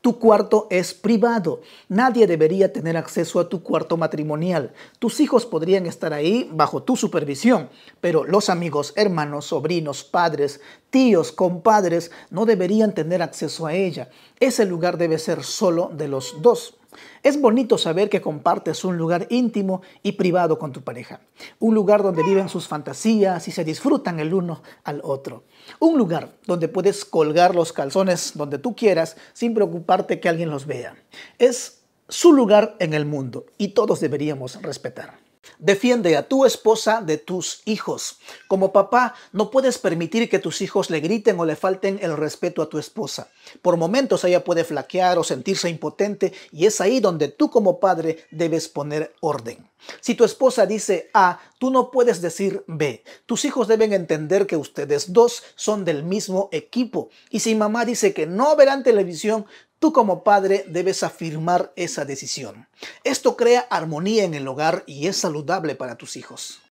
Tu cuarto es privado. Nadie debería tener acceso a tu cuarto matrimonial. Tus hijos podrían estar ahí bajo tu supervisión, pero los amigos, hermanos, sobrinos, padres, tíos, compadres no deberían tener acceso a ella. Ese lugar debe ser solo de los dos. Es bonito saber que compartes un lugar íntimo y privado con tu pareja, un lugar donde viven sus fantasías y se disfrutan el uno al otro, un lugar donde puedes colgar los calzones donde tú quieras sin preocuparte que alguien los vea. Es su lugar en el mundo y todos deberíamos respetar. Defiende a tu esposa de tus hijos. Como papá, no puedes permitir que tus hijos le griten o le falten el respeto a tu esposa. Por momentos ella puede flaquear o sentirse impotente y es ahí donde tú como padre debes poner orden. Si tu esposa dice A, tú no puedes decir B. Tus hijos deben entender que ustedes dos son del mismo equipo. Y si mamá dice que no verán televisión, Tú como padre debes afirmar esa decisión. Esto crea armonía en el hogar y es saludable para tus hijos.